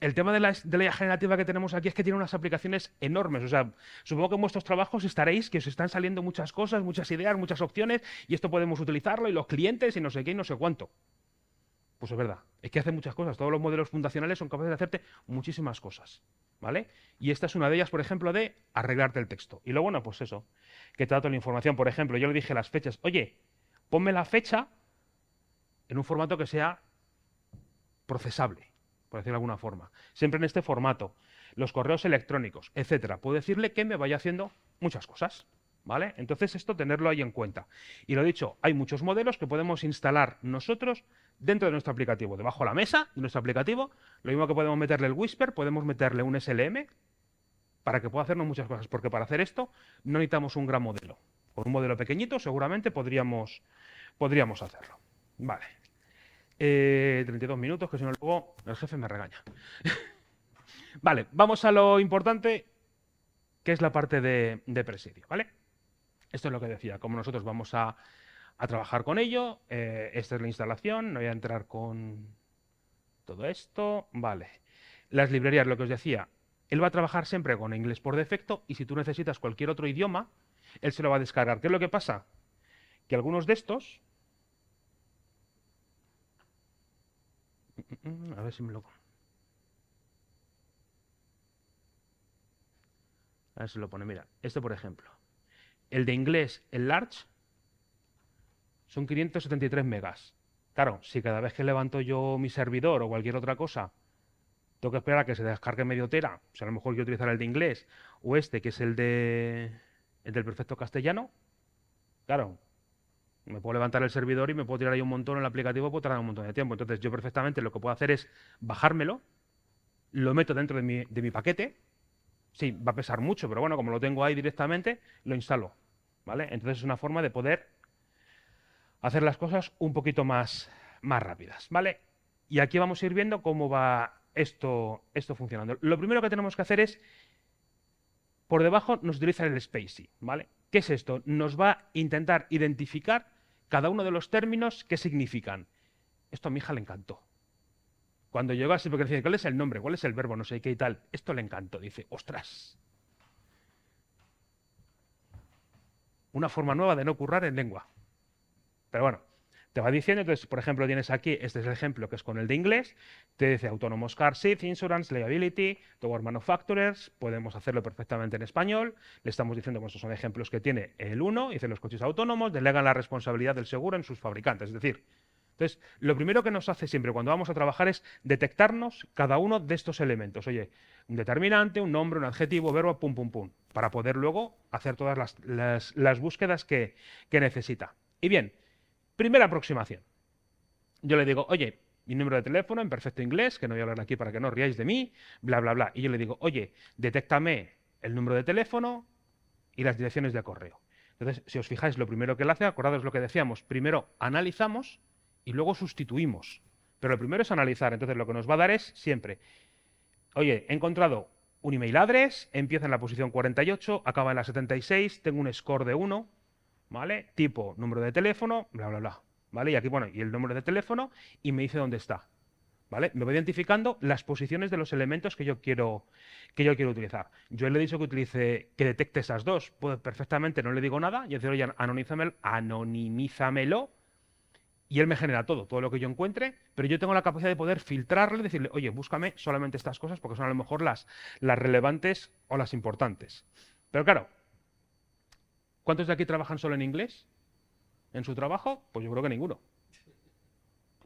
el tema de la, de generativa que tenemos aquí es que tiene unas aplicaciones enormes. O sea, supongo que en vuestros trabajos estaréis, que os están saliendo muchas cosas, muchas ideas, muchas opciones, y esto podemos utilizarlo, y los clientes, y no sé qué, y no sé cuánto. Pues es verdad, es que hace muchas cosas. Todos los modelos fundacionales son capaces de hacerte muchísimas cosas. ¿Vale? Y esta es una de ellas, por ejemplo, de arreglarte el texto. Y luego, bueno, pues eso, que te da toda la información. Por ejemplo, yo le dije las fechas, oye, ponme la fecha en un formato que sea procesable por de alguna forma. Siempre en este formato. Los correos electrónicos, etcétera. Puedo decirle que me vaya haciendo muchas cosas. ¿Vale? Entonces esto tenerlo ahí en cuenta. Y lo dicho, hay muchos modelos que podemos instalar nosotros dentro de nuestro aplicativo, debajo de la mesa de nuestro aplicativo. Lo mismo que podemos meterle el Whisper, podemos meterle un SLM para que pueda hacernos muchas cosas, porque para hacer esto no necesitamos un gran modelo. Con un modelo pequeñito seguramente podríamos, podríamos hacerlo. Vale. 32 eh, minutos, que si no luego el jefe me regaña. vale, vamos a lo importante, que es la parte de, presidio, ¿vale? Esto es lo que decía, como nosotros vamos a, trabajar con ello, eh, esta es la instalación, no voy a entrar con todo esto, vale. Las librerías, lo que os decía, él va a trabajar siempre con inglés por defecto y si tú necesitas cualquier otro idioma, él se lo va a descargar. ¿Qué es lo que pasa? Que algunos de estos Mm, a ver si me lo... A ver si lo pone. Mira, este por ejemplo. El de inglés, el large, son 573 megas. Claro, si cada vez que levanto yo mi servidor o cualquier otra cosa, tengo que esperar a que se descargue medio tera, o sea, a lo mejor yo utilizar el de inglés o este, que es el de el del perfecto castellano, claro, me puedo levantar el servidor y me puedo tirar ahí un montón en el aplicativo, puedo tardar un montón de tiempo. Entonces yo perfectamente lo que puedo hacer es bajármelo, lo meto dentro de mi, paquete, sí, va a pesar mucho, pero bueno, como lo tengo ahí directamente, lo instalo. ¿vale? Entonces es una forma de poder hacer las cosas un poquito más, más rápidas. ¿vale? Y aquí vamos a ir viendo cómo va esto, esto funcionando. Lo primero que tenemos que hacer es, por debajo nos utiliza el spacey. ¿vale? ¿Qué es esto? Nos va a intentar identificar cada uno de los términos qué significan. Esto a mi hija le encantó. Cuando llegó así, porque decía, ¿cuál es el nombre? ¿Cuál es el verbo? No sé qué y tal. Esto le encantó. Dice, ostras. Una forma nueva de no currar en lengua. Pero bueno. Te va diciendo, entonces, por ejemplo, tienes aquí, este es el ejemplo que es con el de inglés, te dice autónomos Car Safe Insurance, Liability, Tower Manufacturers, podemos hacerlo perfectamente en español, le estamos diciendo, bueno, estos son ejemplos que tiene el 1, dice los coches autónomos, delegan la responsabilidad del seguro en sus fabricantes, es decir, entonces, lo primero que nos hace siempre cuando vamos a trabajar es detectarnos cada uno de estos elementos. Oye, un determinante, un nombre, un adjetivo, verbo, pum, pum, pum, para poder luego hacer todas las, búsquedas que, que necesita. Y bien, Primera aproximación. Yo le digo, oye, mi número de teléfono en perfecto inglés, que no voy a hablar aquí para que no riáis de mí, bla, bla, bla. Y yo le digo, oye, detectame el número de teléfono y las direcciones de correo. Entonces, si os fijáis, lo primero que él hace, acordados lo que decíamos, primero analizamos y luego sustituimos. Pero lo primero es analizar. Entonces, lo que nos va a dar es siempre, oye, he encontrado un email address, empieza en la posición 48, acaba en la 76, tengo un score de 1, ¿vale? Tipo, número de teléfono, bla, bla, bla, ¿vale? Y aquí, bueno, y el número de teléfono y me dice dónde está, ¿vale? Me voy identificando las posiciones de los elementos que yo quiero, que yo quiero utilizar. Yo le he dicho que utilice, que detecte esas dos. Pues perfectamente no le digo nada, yo le digo, oye, anonízamelo anonimízamelo, y él me genera todo, todo lo que yo encuentre, pero yo tengo la capacidad de poder filtrarle, decirle, oye, búscame solamente estas cosas porque son a lo mejor las, las relevantes o las importantes. Pero claro, ¿Cuántos de aquí trabajan solo en inglés? ¿En su trabajo? Pues yo creo que ninguno.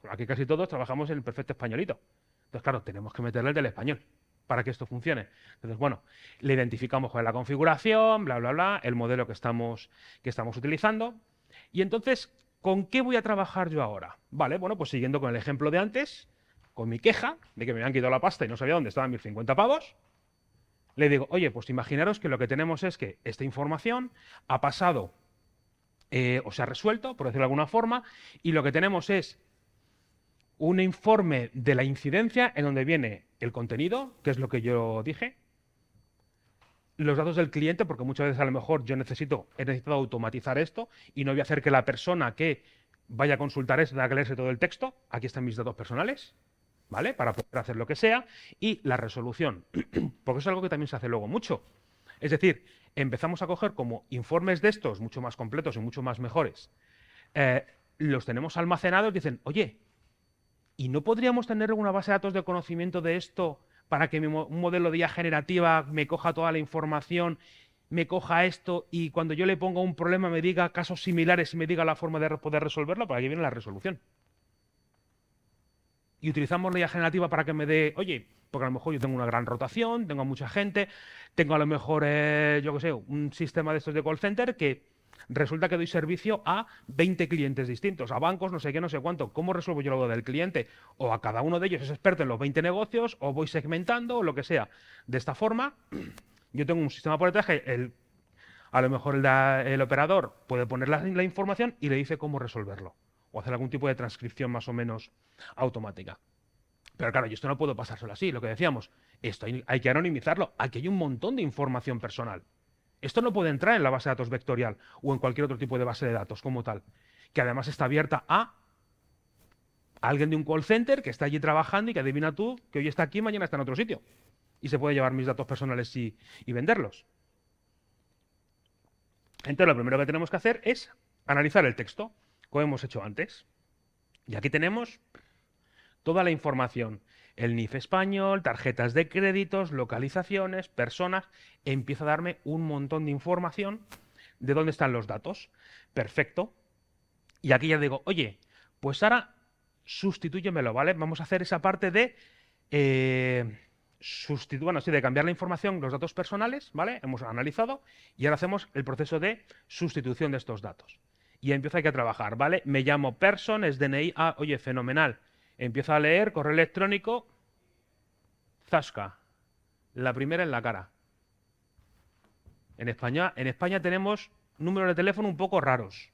Aquí casi todos trabajamos en el perfecto españolito. Entonces, claro, tenemos que meterle el del español para que esto funcione. Entonces, bueno, le identificamos cuál es la configuración, bla, bla, bla, el modelo que estamos, que estamos utilizando. Y entonces, ¿con qué voy a trabajar yo ahora? Vale, bueno, pues siguiendo con el ejemplo de antes, con mi queja de que me habían quitado la pasta y no sabía dónde estaban mis 50 pavos, le digo, oye, pues imaginaros que lo que tenemos es que esta información ha pasado eh, o se ha resuelto, por decirlo de alguna forma, y lo que tenemos es un informe de la incidencia en donde viene el contenido, que es lo que yo dije, los datos del cliente, porque muchas veces a lo mejor yo necesito, he necesitado automatizar esto y no voy a hacer que la persona que vaya a consultar esto tenga que leerse todo el texto, aquí están mis datos personales, para poder hacer lo que sea. Y la resolución, porque es algo que también se hace luego mucho. Es decir, empezamos a coger como informes de estos, mucho más completos y mucho más mejores, eh, los tenemos almacenados y dicen, oye, ¿y no podríamos tener una base de datos de conocimiento de esto para que mi un modelo de IA generativa me coja toda la información, me coja esto y cuando yo le ponga un problema me diga casos similares y me diga la forma de poder resolverlo? Para que viene la resolución y utilizamos la IA generativa para que me dé, oye, porque a lo mejor yo tengo una gran rotación, tengo mucha gente, tengo a lo mejor, eh, yo qué sé, un sistema de estos de call center que resulta que doy servicio a 20 clientes distintos, a bancos, no sé qué, no sé cuánto. ¿Cómo resuelvo yo lo del cliente? O a cada uno de ellos es experto en los 20 negocios, o voy segmentando, o lo que sea. De esta forma, yo tengo un sistema por detrás que el, a lo mejor el, operador puede poner la información y le dice cómo resolverlo o hacer algún tipo de transcripción más o menos automática. Pero claro, yo esto no puedo pasárselo así, lo que decíamos, esto hay, que anonimizarlo, aquí hay un montón de información personal. Esto no puede entrar en la base de datos vectorial o en cualquier otro tipo de base de datos como tal, que además está abierta a alguien de un call center que está allí trabajando y que adivina tú que hoy está aquí, mañana está en otro sitio. Y se puede llevar mis datos personales y, y venderlos. Entonces, lo primero que tenemos que hacer es analizar el texto como hemos hecho antes. Y aquí tenemos toda la información. El NIF español, tarjetas de créditos, localizaciones, personas. Empieza a darme un montón de información de dónde están los datos. Perfecto. Y aquí ya digo, oye, pues ahora sustitúyemelo, ¿vale? Vamos a hacer esa parte de... Eh, sustituir, bueno, sí, de cambiar la información, los datos personales, ¿vale? Hemos analizado y ahora hacemos el proceso de sustitución de estos datos y empieza aquí a trabajar, ¿vale? Me llamo Person, es DNI, ah, oye, fenomenal. Empieza a leer, correo electrónico, Zasca, la primera en la cara. En España, en España tenemos números de teléfono un poco raros,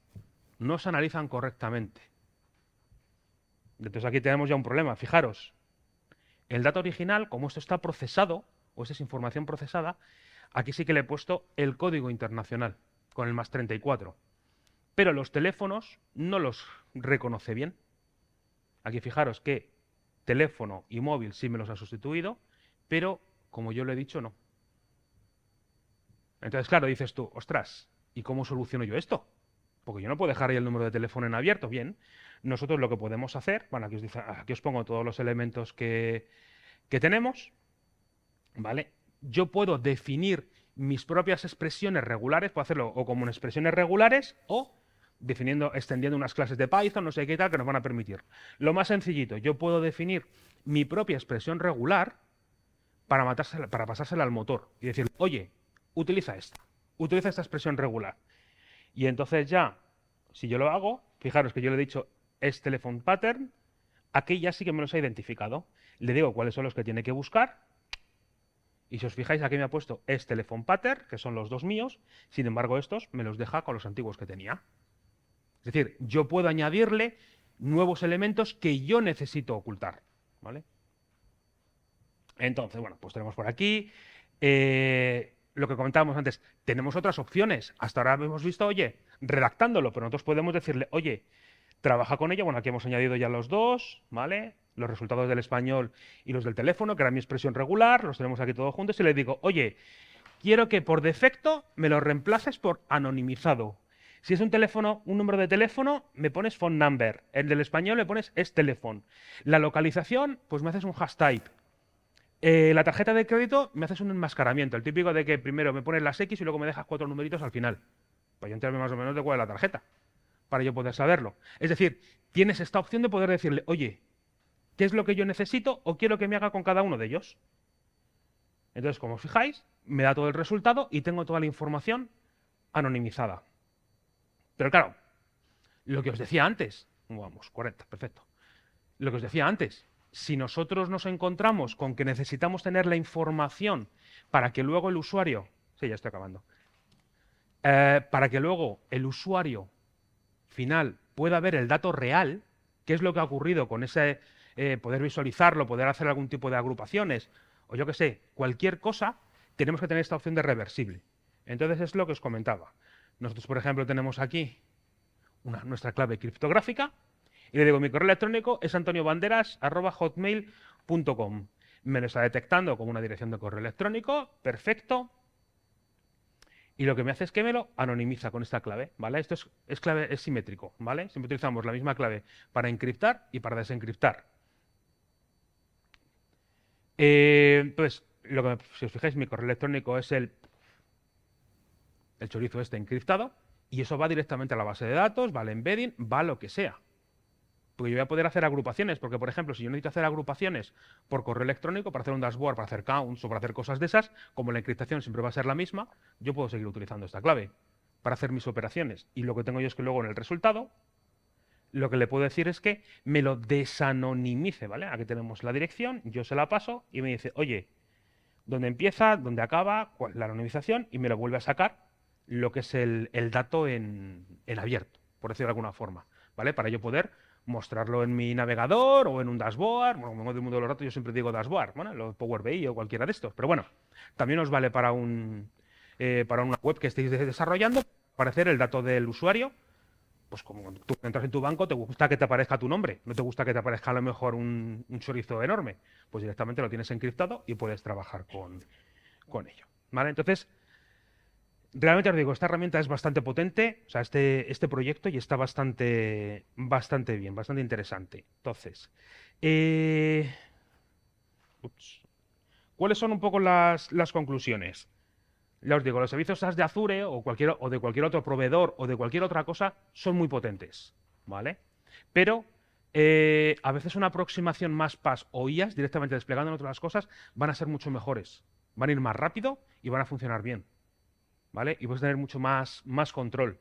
no se analizan correctamente. Entonces aquí tenemos ya un problema, fijaros. El dato original, como esto está procesado, o esta es información procesada, aquí sí que le he puesto el código internacional, con el más 34 pero los teléfonos no los reconoce bien. Aquí fijaros que teléfono y móvil sí me los ha sustituido, pero como yo lo he dicho, no. Entonces, claro, dices tú, ostras, ¿y cómo soluciono yo esto? Porque yo no puedo dejar ahí el número de teléfono en abierto. Bien, nosotros lo que podemos hacer, bueno, aquí os, pongo todos los elementos que, que tenemos, ¿vale? Yo puedo definir mis propias expresiones regulares, puedo hacerlo o como expresiones regulares o definiendo, extendiendo unas clases de Python, no sé qué tal, que nos van a permitir. Lo más sencillito, yo puedo definir mi propia expresión regular para, para pasársela al motor y decir, oye, utiliza esta, utiliza esta expresión regular. Y entonces ya, si yo lo hago, fijaros que yo le he dicho es telephone pattern, aquí ya sí que me los ha identificado. Le digo cuáles son los que tiene que buscar. Y si os fijáis, aquí me ha puesto es telephone pattern, que son los dos míos. Sin embargo, estos me los deja con los antiguos que tenía. Es decir, yo puedo añadirle nuevos elementos que yo necesito ocultar. ¿vale? Entonces, bueno, pues tenemos por aquí eh, lo que comentábamos antes. Tenemos otras opciones. Hasta ahora hemos visto, oye, redactándolo, pero nosotros podemos decirle, oye, trabaja con ella. Bueno, aquí hemos añadido ya los dos, ¿vale? Los resultados del español y los del teléfono, que era mi expresión regular, los tenemos aquí todos juntos. Y le digo, oye, quiero que por defecto me lo reemplaces por anonimizado. Si es un teléfono, un número de teléfono, me pones phone number. El del español le pones es teléfono. La localización, pues me haces un hashtag. Eh, la tarjeta de crédito me haces un enmascaramiento, el típico de que primero me pones las X y luego me dejas cuatro numeritos al final. Para yo enterarme más o menos de cuál es la tarjeta, para yo poder saberlo. Es decir, tienes esta opción de poder decirle, oye, ¿qué es lo que yo necesito o quiero que me haga con cada uno de ellos? Entonces, como os fijáis, me da todo el resultado y tengo toda la información anonimizada. Pero claro, lo que os decía antes, vamos, 40, perfecto. Lo que os decía antes, si nosotros nos encontramos con que necesitamos tener la información para que luego el usuario, sí, ya estoy acabando, eh, para que luego el usuario final pueda ver el dato real, qué es lo que ha ocurrido con ese, eh, poder visualizarlo, poder hacer algún tipo de agrupaciones, o yo qué sé, cualquier cosa, tenemos que tener esta opción de reversible. Entonces es lo que os comentaba. Nosotros, por ejemplo, tenemos aquí una, nuestra clave criptográfica y le digo, mi correo electrónico es antoniobanderas.hotmail.com. Me lo está detectando como una dirección de correo electrónico, perfecto. Y lo que me hace es que me lo anonimiza con esta clave, ¿vale? Esto es, clave, es simétrico, ¿vale? Siempre utilizamos la misma clave para encriptar y para desencriptar. entonces, eh, pues, lo que si os fijáis, mi correo electrónico es el el chorizo está encriptado y eso va directamente a la base de datos, va al embedding, va a lo que sea. Porque yo voy a poder hacer agrupaciones, porque por ejemplo, si yo necesito hacer agrupaciones por correo electrónico para hacer un dashboard, para hacer counts o para hacer cosas de esas, como la encriptación siempre va a ser la misma, yo puedo seguir utilizando esta clave para hacer mis operaciones. Y lo que tengo yo es que luego en el resultado, lo que le puedo decir es que me lo desanonimice, ¿vale? Aquí tenemos la dirección, yo se la paso y me dice, oye, ¿dónde empieza? ¿Dónde acaba? la anonimización? Y me lo vuelve a sacar lo que es el, dato en, abierto, por decirlo de alguna forma, ¿vale? Para yo poder mostrarlo en mi navegador o en un dashboard, bueno, como del mundo de los datos yo siempre digo dashboard, bueno, los Power BI o cualquiera de estos, pero bueno, también os vale para, un, eh, para una web que estéis desarrollando, aparecer el dato del usuario, pues como tú entras en tu banco, te gusta que te aparezca tu nombre, no te gusta que te aparezca a lo mejor un, un chorizo enorme, pues directamente lo tienes encriptado y puedes trabajar con, con ello. ¿Vale? Entonces, realmente os digo, esta herramienta es bastante potente, o sea, este, este proyecto y está bastante, bastante bien, bastante interesante. Entonces, eh, ¿cuáles son un poco las, conclusiones? Ya os digo, los servicios de Azure o, cualquier, o de cualquier otro proveedor o de cualquier otra cosa son muy potentes, ¿vale? Pero eh, a veces una aproximación más PAS o IAS directamente desplegando en otras cosas van a ser mucho mejores, van a ir más rápido y van a funcionar bien. ¿vale? Y puedes tener mucho más, control.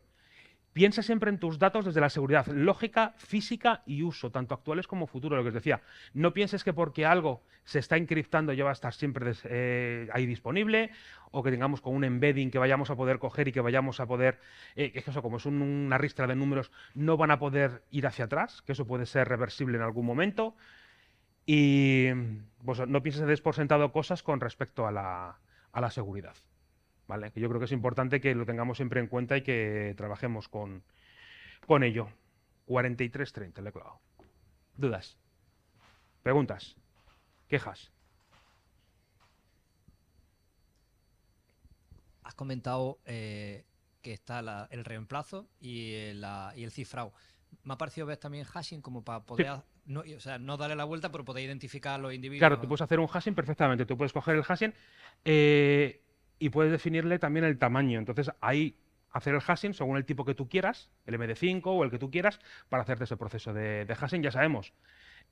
Piensa siempre en tus datos desde la seguridad, lógica, física y uso, tanto actuales como futuros, lo que os decía. No pienses que porque algo se está encriptando ya va a estar siempre eh, ahí disponible o que tengamos con un embedding que vayamos a poder coger y que vayamos a poder, eh, que eso como es una ristra de números, no van a poder ir hacia atrás, que eso puede ser reversible en algún momento. Y pues, no pienses des sentado cosas con respecto a la seguridad. Yo creo que es importante que lo tengamos siempre en cuenta y que trabajemos con, con ello. 43.30 le he clavado. ¿Dudas? ¿Preguntas? ¿Quejas? Has comentado eh, que está el reemplazo y, eh, el cifrado. Me ha parecido ves también hashing como para poder No, o sea, no darle la vuelta, pero poder identificar a los individuos. Claro, tú puedes hacer un hashing perfectamente. Tú puedes coger el hashing. Eh, y puedes definirle también el tamaño. Entonces, ahí hacer el hashing según el tipo que tú quieras, el MD5 o el que tú quieras, para hacerte ese proceso de, hashing. Ya sabemos,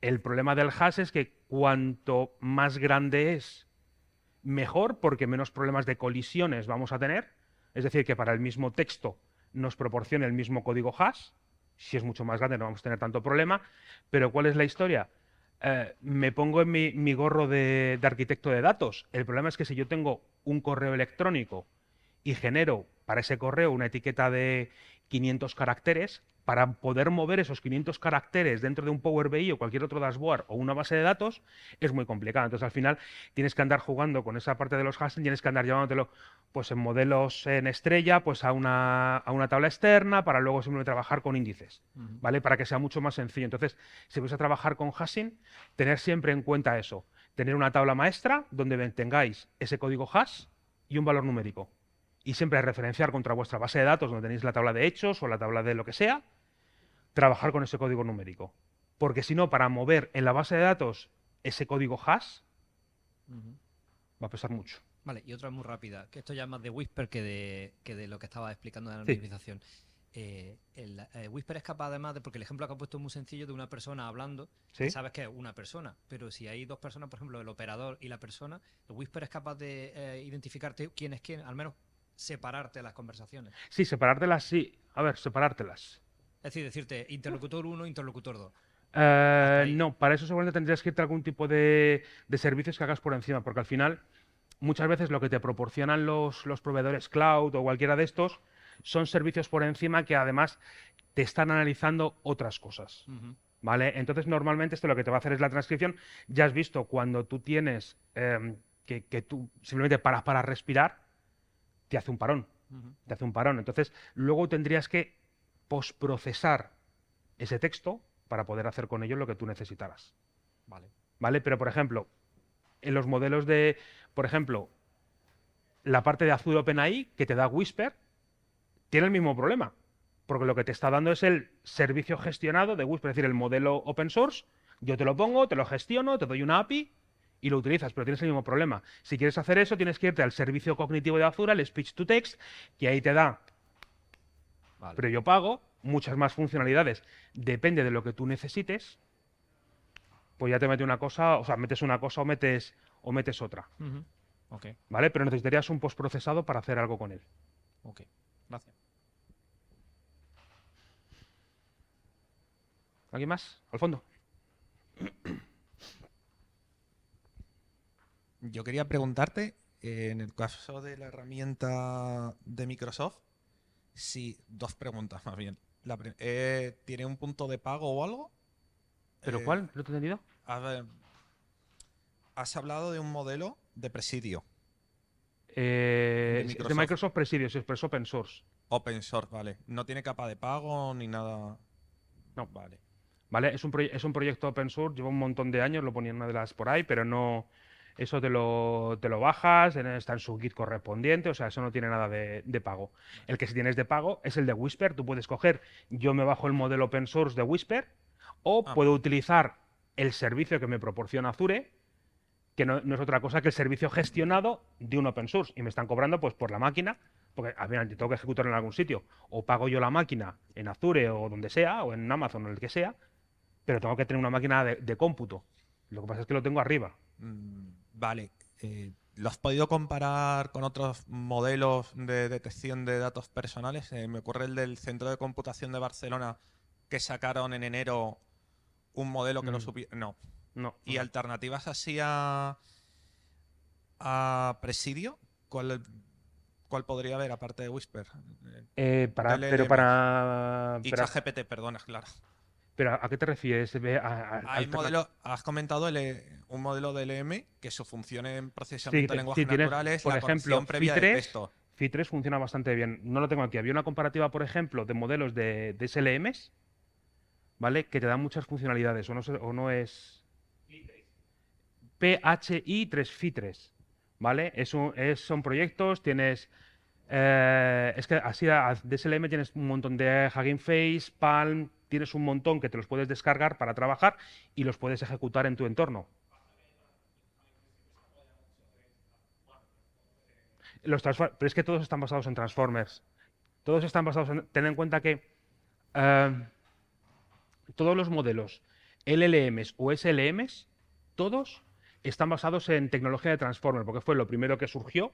el problema del hash es que cuanto más grande es, mejor, porque menos problemas de colisiones vamos a tener. Es decir, que para el mismo texto nos proporcione el mismo código hash. Si es mucho más grande no vamos a tener tanto problema. Pero ¿cuál es la historia? Eh, me pongo en mi, gorro de arquitecto de datos. El problema es que si yo tengo un correo electrónico y genero para ese correo una etiqueta de 500 caracteres, para poder mover esos 500 caracteres dentro de un Power BI o cualquier otro dashboard o una base de datos es muy complicado. Entonces, al final, tienes que andar jugando con esa parte de los hashing, tienes que andar llevándotelo pues, en modelos en estrella pues, a, una, a una tabla externa para luego simplemente trabajar con índices, ¿vale? Para que sea mucho más sencillo. Entonces, si vas a trabajar con hashing, tener siempre en cuenta eso tener una tabla maestra donde tengáis ese código hash y un valor numérico. Y siempre referenciar contra vuestra base de datos donde tenéis la tabla de hechos o la tabla de lo que sea, trabajar con ese código numérico. Porque si no, para mover en la base de datos ese código hash, va a pesar mucho. Vale, y otra muy rápida, que esto ya es más de Whisper que de, que de lo que estaba explicando de la anonimización. Eh, el, eh, Whisper es capaz además de, porque el ejemplo que ha puesto es muy sencillo de una persona hablando, sabes que es una persona, pero si hay dos personas, por ejemplo, el operador y la persona, el Whisper es capaz de eh, identificarte quién es quién, al menos separarte las conversaciones. Sí, separártelas, sí. A ver, separártelas. Es decir, decirte interlocutor 1, interlocutor 2. no, para eso seguramente tendrías que irte a algún tipo de, servicios que hagas por encima, porque al final muchas veces lo que te proporcionan los, los proveedores cloud o cualquiera de estos son servicios por encima que además te están analizando otras cosas. ¿Vale? Entonces, normalmente esto lo que te va a hacer es la transcripción. Ya has visto cuando tú tienes em, que, tú simplemente paras para respirar, te hace un parón. Te hace un parón. Entonces, luego tendrías que posprocesar ese texto para poder hacer con ello lo que tú necesitaras. Vale. ¿Vale? Pero, por ejemplo, en los modelos de, por ejemplo, la parte de Azure OpenAI que te da Whisper, tiene el mismo problema. Porque lo que te está dando es el servicio gestionado de Wisp, es decir, el modelo open source. Yo te lo pongo, te lo gestiono, te doy una API y lo utilizas, pero tienes el mismo problema. Si quieres hacer eso, tienes que irte al servicio cognitivo de Azure, el speech to text, que ahí te da. Vale. Pero yo pago muchas más funcionalidades. Depende de lo que tú necesites. Pues ya te mete una cosa, o sea, metes una cosa o metes, o metes otra. ¿Vale? Pero necesitarías un postprocesado para hacer algo con él. Ok, gracias. ¿Alguien más? Al fondo. Yo quería preguntarte, eh, en el caso de la herramienta de Microsoft, si dos preguntas más bien. Eh, ¿Tiene un punto de pago o algo? ¿Pero eh, cuál? ¿Lo he entendido? A ver, has hablado de un modelo de presidio. de, Microsoft. Presidio, es es open source. Open source, vale. No tiene capa de pago ni nada. No. Vale. Es un, proyecto open source, lleva un montón de años, lo ponía en una de las por ahí, pero no... Eso te lo, te lo bajas, está en su kit correspondiente, o sea, eso no tiene nada de, pago. El que sí tienes de pago es el de Whisper, tú puedes coger, yo me bajo el modelo open source de Whisper, o ah. puedo utilizar el servicio que me proporciona Azure, que no, es otra cosa que el servicio gestionado de un open source. Y me están cobrando pues por la máquina, porque al final tengo que ejecutar en algún sitio. O pago yo la máquina en Azure o donde sea, o en Amazon o el que sea, pero tengo que tener una máquina de, cómputo. Lo que pasa es que lo tengo arriba. Mm, vale. Eh, ¿Lo has podido comparar con otros modelos de detección de datos personales? Eh, me ocurre el del Centro de Computación de Barcelona que sacaron en enero un modelo que mm. no supiera. No. ¿Y alternativas así a, Presidio? ¿Cuál, podría haber aparte de Whisper? Eh, para, pero para. Y para... GPT, perdona, claro. ¿Pero a qué te refieres? ¿A, modelo, has comentado eh, un modelo de LM que su función en procesamiento de lenguaje naturales, por ejemplo, previa 3 texto. funciona bastante bien. No lo tengo aquí. Había una comparativa, por ejemplo, de modelos de, de ¿vale? Que te dan muchas funcionalidades, o no, o no es... phi 3 fitres ¿vale? son proyectos, tienes... Eh, es que así, de SLM tienes un montón de Hugging Face, Palm, tienes un montón que te los puedes descargar para trabajar y los puedes ejecutar en tu entorno. Los pero es que todos están basados en Transformers. Todos están basados en... Ten en cuenta que eh, todos los modelos LLMs o SLMs, todos están basados en tecnología de Transformers, porque fue lo primero que surgió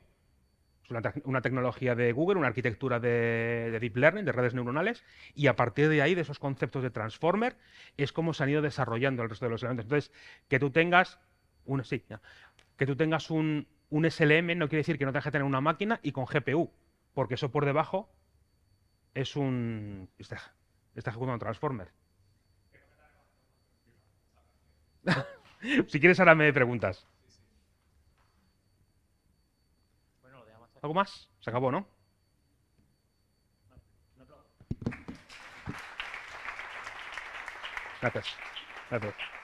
una, tecnología de Google, una arquitectura de, Deep Learning, de redes neuronales, y a partir de ahí, de esos conceptos de Transformer, es como se han ido desarrollando el resto de los elementos. Entonces, que tú tengas un, sí, que tú tengas un, un SLM no quiere decir que no tengas que tener una máquina y con GPU, porque eso por debajo es un... está, está ejecutando un Transformer. si quieres, ahora me preguntas. ¿Algo más? Se acabó, ¿no? Gracias. Gracias.